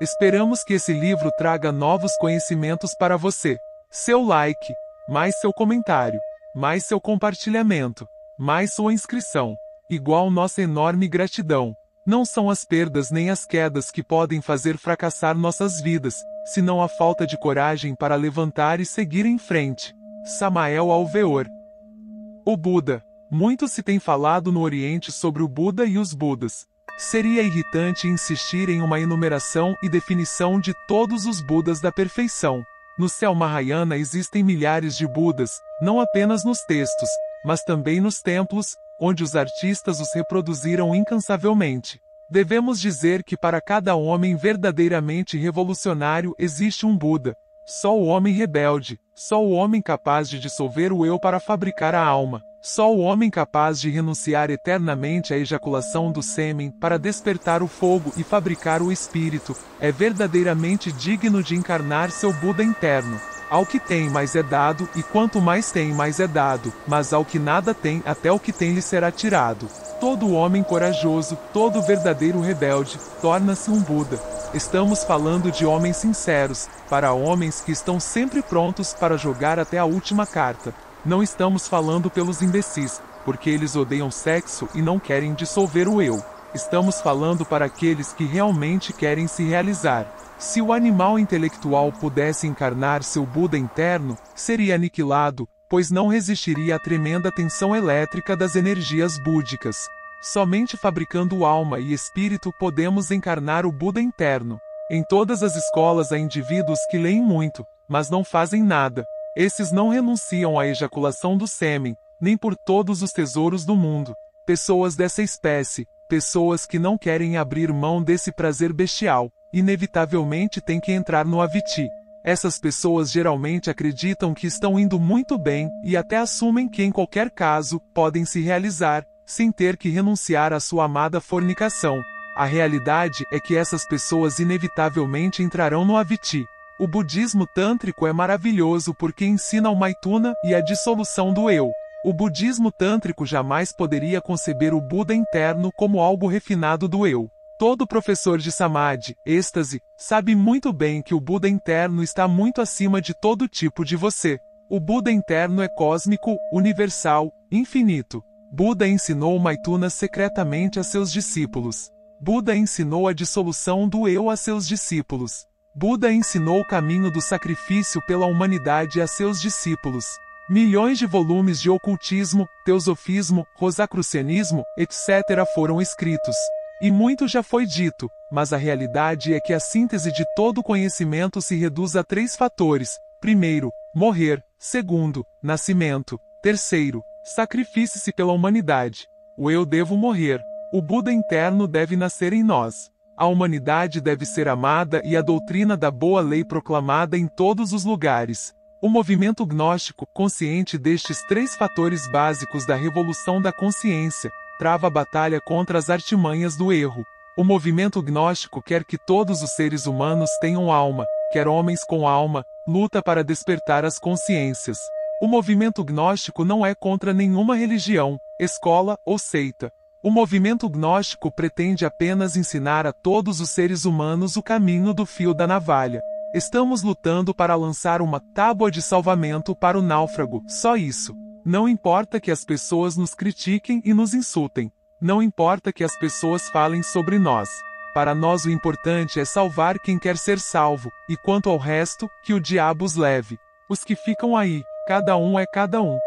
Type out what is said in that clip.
Esperamos que esse livro traga novos conhecimentos para você. Seu like, mais seu comentário, mais seu compartilhamento, mais sua inscrição, igual nossa enorme gratidão. Não são as perdas nem as quedas que podem fazer fracassar nossas vidas, senão a falta de coragem para levantar e seguir em frente. Samael Alveor O Buda. Muito se tem falado no Oriente sobre o Buda e os Budas, Seria irritante insistir em uma enumeração e definição de todos os Budas da perfeição. No céu Mahayana existem milhares de Budas, não apenas nos textos, mas também nos templos, onde os artistas os reproduziram incansavelmente. Devemos dizer que para cada homem verdadeiramente revolucionário existe um Buda. Só o homem rebelde, só o homem capaz de dissolver o eu para fabricar a alma, só o homem capaz de renunciar eternamente à ejaculação do sêmen para despertar o fogo e fabricar o espírito é verdadeiramente digno de encarnar seu Buda interno. Ao que tem mais é dado, e quanto mais tem mais é dado, mas ao que nada tem, até o que tem lhe será tirado. Todo homem corajoso, todo verdadeiro rebelde, torna-se um Buda. Estamos falando de homens sinceros, para homens que estão sempre prontos para jogar até a última carta. Não estamos falando pelos imbecis, porque eles odeiam sexo e não querem dissolver o eu. Estamos falando para aqueles que realmente querem se realizar. Se o animal intelectual pudesse encarnar seu Buda interno, seria aniquilado, pois não resistiria à tremenda tensão elétrica das energias búdicas. Somente fabricando alma e espírito podemos encarnar o Buda interno. Em todas as escolas há indivíduos que leem muito, mas não fazem nada. Esses não renunciam à ejaculação do sêmen, nem por todos os tesouros do mundo. Pessoas dessa espécie, pessoas que não querem abrir mão desse prazer bestial, inevitavelmente têm que entrar no aviti. Essas pessoas geralmente acreditam que estão indo muito bem e até assumem que, em qualquer caso, podem se realizar, sem ter que renunciar à sua amada fornicação. A realidade é que essas pessoas inevitavelmente entrarão no aviti. O budismo tântrico é maravilhoso porque ensina o Maituna e a dissolução do eu. O budismo tântrico jamais poderia conceber o Buda interno como algo refinado do eu. Todo professor de samadhi, êxtase, sabe muito bem que o Buda interno está muito acima de todo tipo de você. O Buda interno é cósmico, universal, infinito. Buda ensinou Maituna secretamente a seus discípulos. Buda ensinou a dissolução do eu a seus discípulos. Buda ensinou o caminho do sacrifício pela humanidade a seus discípulos. Milhões de volumes de ocultismo, teosofismo, rosacrucianismo, etc. foram escritos. E muito já foi dito, mas a realidade é que a síntese de todo conhecimento se reduz a três fatores: primeiro, morrer, segundo, nascimento, terceiro, sacrifique-se pela humanidade. O eu devo morrer, o Buda interno deve nascer em nós a humanidade deve ser amada e a doutrina da boa lei proclamada em todos os lugares. O movimento gnóstico, consciente destes três fatores básicos da revolução da consciência, trava a batalha contra as artimanhas do erro. O movimento gnóstico quer que todos os seres humanos tenham alma, quer homens com alma, luta para despertar as consciências. O movimento gnóstico não é contra nenhuma religião, escola ou seita. O movimento gnóstico pretende apenas ensinar a todos os seres humanos o caminho do fio da navalha. Estamos lutando para lançar uma tábua de salvamento para o náufrago, só isso. Não importa que as pessoas nos critiquem e nos insultem. Não importa que as pessoas falem sobre nós. Para nós o importante é salvar quem quer ser salvo, e quanto ao resto, que o diabo os leve. Os que ficam aí, cada um é cada um.